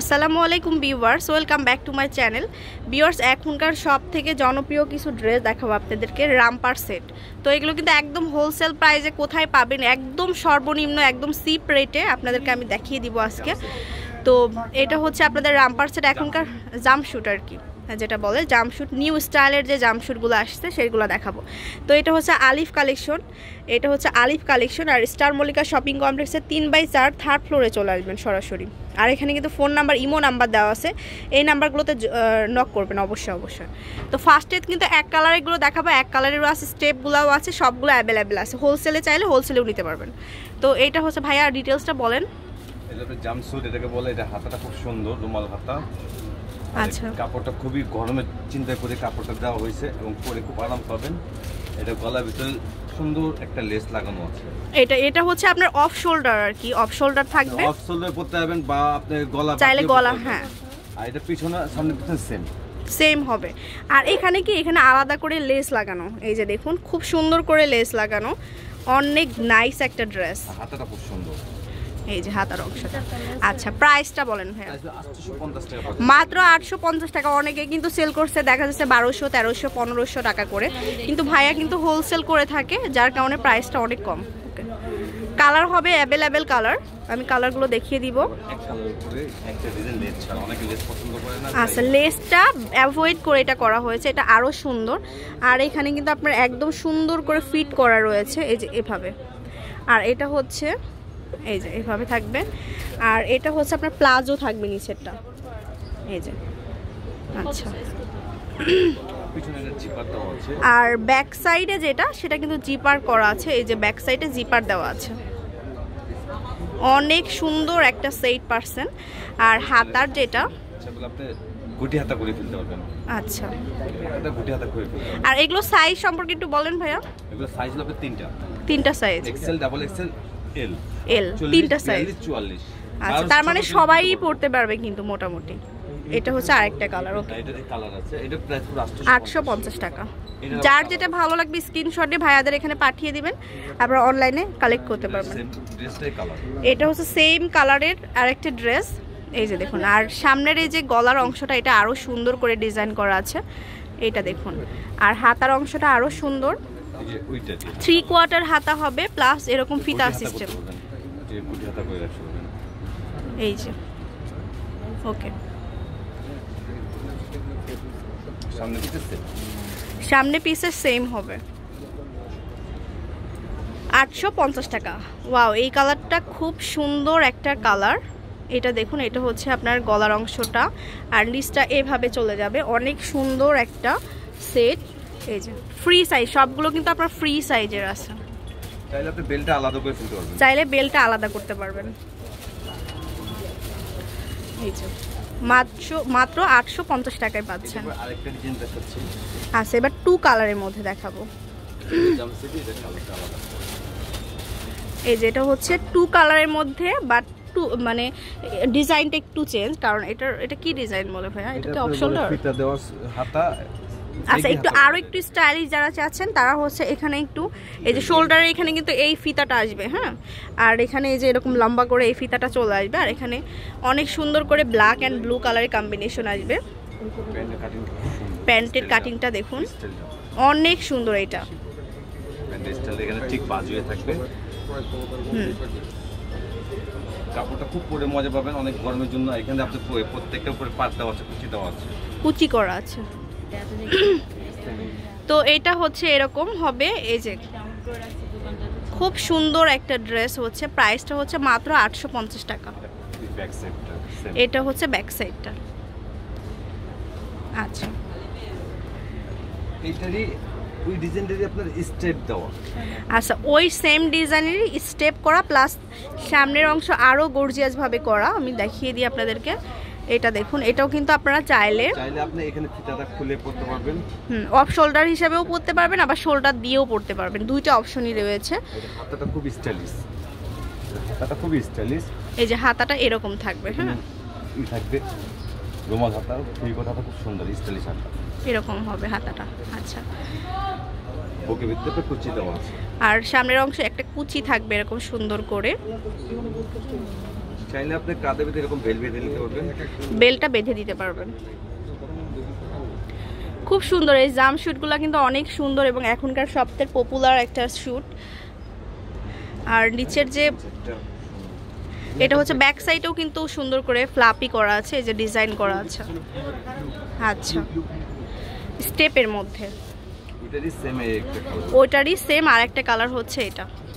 আসসালামু আলাইকুম viewers welcome back to my channel viewers এখনকার সব থেকে জনপ্রিয় কিছু ড্রেস দেখাবো আপনাদেরকে রামপার সেট তো এগুলো কিন্তু একদম হোলসেল প্রাইসে কোথায় পাবেন একদম সর্বনিম্ন একদম সিপ রেটে আপনাদেরকে আমি দেখিয়ে দিব আজকে তো এটা হচ্ছে আপনাদের রামপার সেট এখনকার জামশুট আর কি যেটা বলে জামশুট নিউ স্টাইলের যে জামশুটগুলো আসছে সেগুলো দেখাবো তো এটা হচ্ছে আলিফ কালেকশন এটা হচ্ছে আলিফ কালেকশন আর স্টার মল্লিকা শপিং কমপ্লেক্সের তিন বাই চার থার্ড ফ্লোরে চলে আসবেন সরাসরি আর এখানে কিন্তু ফোন নাম্বার ইমো নাম্বার দেওয়া আছে এই নাম্বারগুলোতে নক করবেন অবশ্যই অবশ্যই তো ফার্স্ট এড কিন্তু এক কালারেরগুলো দেখাবো এক কালারেরও আছে স্টেপগুলোও আছে সবগুলো অ্যাভেলেবেল আছে হোলসেলে চাইলে হোলসেলেও নিতে পারবেন তো এইটা হচ্ছে ভাইয়া ডিটেলসটা বলেন বলে খুব সুন্দর রুমাল আচ্ছা কাপড়টা খুবই গরমের চিন্তা করে কাপড়টা দেওয়া হয়েছে এবং পরে খুব আরাম পাবেন এটা গলার সুন্দর একটা লেস লাগানো আছে এটা এটা হচ্ছে আপনার অফ আর কি অফ থাকবে অফ বা আপনি গলা চাইলে গলা হ্যাঁ আর এটা পিছনে সামনে পিছনে সেম হবে আর এখানে কি এখানে আলাদা করে লেস লাগানো এই যে দেখুন খুব সুন্দর করে লেস লাগানো অনেক নাইস একটা ড্রেস হাতাটা খুব সুন্দর এই যে হাতার অংশটা আচ্ছা প্রাইসটা বলেন ভাইয়া মাত্র আটশো পঞ্চাশ টাকা অনেকে কিন্তু সেল করছে দেখা যাচ্ছে বারোশো তেরোশো পনেরোশো টাকা করে কিন্তু ভাইয়া কিন্তু হোলসেল করে থাকে যার কারণে প্রাইসটা অনেক কম কালার হবে অ্যাভেলেবেল কালার আমি কালারগুলো দেখিয়ে দিব আচ্ছা লেসটা অ্যাভয়েড করে এটা করা হয়েছে এটা আরও সুন্দর আর এখানে কিন্তু আপনার একদম সুন্দর করে ফিট করা রয়েছে এই যে এভাবে আর এটা হচ্ছে এই যে এইভাবে থাকবে আর এটা হচ্ছে আপনার প্লাজো থাকবে নিচেরটা এই যে আচ্ছা আর ব্যাক সাইডে যেটা সেটা কিন্তু জিপার করা আছে এই যে ব্যাক সাইডে জিপার দেওয়া আছে অনেক সুন্দর একটা সেট পারসেন আর হাতার যেটা আচ্ছা আর এগুলো সাইজ সম্পর্কে একটু বলেন ভাইয়া তিনটা তিনটা size XL double XL L L তিনটা সাইজ আচ্ছা তার মানে সবাই পড়তে পারবে কিন্তু মোটামুটি এটা হচ্ছে আরেকটা কালার হ্যাঁ, ওকে আটশো পঞ্চাশ টাকা যার যেটা ভালো লাগবে স্ক্রিনশটে ভাইয়াদের এখানে পাঠিয়ে দিবেন আপনারা অনলাইনে কালেক্ট করতে পারবেন এটা হচ্ছে সেম কালারের আরেকটা ড্রেস এই যে দেখুন আর সামনের এই যে গলার অংশটা এটা আরও সুন্দর করে ডিজাইন করা আছে এটা দেখুন আর হাতার অংশটা আরও সুন্দর থ্রি কোয়ার্টার হাতা হবে প্লাস এরকম ফিতা সিস্টেম এই যে ওকে সামনে পিসের সেম হবে আটশো পঞ্চাশ টাকা ওয়াও এই কালারটা খুব সুন্দর একটা কালার এটা দেখুন এটা হচ্ছে আপনার গলার অংশটা আর লিস্টটা এভাবে চলে যাবে অনেক সুন্দর একটা সেট এই যে ফ্রি সাইজ সবগুলো কিন্তু আপনার ফ্রি সাইজের আছে চাইলে বেলটা আলাদা করতে পারবেন মাত্র মাত্র আটশো পঞ্চাশ টাকায় পাচ্ছেন আচ্ছা এবার টু কালারের মধ্যে দেখাবো এই যেটা হচ্ছে টু কালারের মধ্যে বাট টু মানে ডিজাইনটা একটু চেঞ্জ কারণ এটা এটা কি ডিজাইন বলে ভাইয়া এটা কি অপশন দেওয়া হাতা আচ্ছা একটু আরো একটু স্টাইলিশ যারা চাচ্ছেন তারা হচ্ছে এখানে একটু এই যে শোল্ডারে এখানে কিন্তু এই ফিতাটা আসবে হ্যাঁ আর এখানে এই যে এরকম লম্বা করে এই ফিতাটা চলে আসবে আর এখানে অনেক সুন্দর করে ব্ল্যাক অ্যান্ড ব্লু কালারের কম্বিনেশন আসবে প্যান্টের কাটিংটা দেখুন অনেক সুন্দর এটা ঠিক বাজুয়ে থাকবে কাপড়টা খুব পরে মজা পাবেন অনেক গরমের জন্য এখানে আপনি উপরে আছে কুচি দেওয়া আছে কুচি করা আছে তো এটা হচ্ছে এরকম হবে এই যে খুব সুন্দর একটা ড্রেস হচ্ছে প্রাইসটা হচ্ছে মাত্র আটশো টাকা এটা হচ্ছে ব্যাক সাইডটা আচ্ছা আচ্ছা ওই সেম ডিজাইনেরই স্টেপ করা প্লাস সামনের অংশ আরও গর্জিয়াসভাবে করা আমি দেখিয়ে দিই আপনাদেরকে এটা দেখুন এটাও কিন্তু আপনারা চাইলে চাইলে আপনি এখানে ফিতাটা খুলে পড়তে পারবেন হুম অফ শোল্ডার হিসেবেও পড়তে পারবেন আবার শোল্ডার দিয়েও পড়তে পারবেন দুইটা অপশনই রয়েছে হাতাটা খুব স্টাইলিশ হাতাটা খুব স্টাইলিশ এই যে হাতাটা এরকম থাকবে হ্যাঁ থাকবে হাতা এই কথাটা খুব সুন্দর স্টাইলিশ হাতা এরকম হবে হাতাটা আচ্ছা ওকে ভিতরে কুচি আর সামনের অংশে একটা কুচি থাকবে এরকম সুন্দর করে চাইলে আপনি কাঁধে বেঁধে এরকম বেল বেঁধে নিতে পারবেন বেলটা বেঁধে দিতে পারবেন খুব সুন্দর এই জাম শ্যুটগুলো কিন্তু অনেক সুন্দর এবং এখনকার সবথেকে পপুলার একটা শ্যুট আর নিচের যে এটা হচ্ছে ব্যাক সাইডেও কিন্তু সুন্দর করে ফ্লাপি করা আছে এই যে ডিজাইন করা আছে আচ্ছা স্টেপের মধ্যে ওইটারই সেম আর একটা কালার হচ্ছে এটা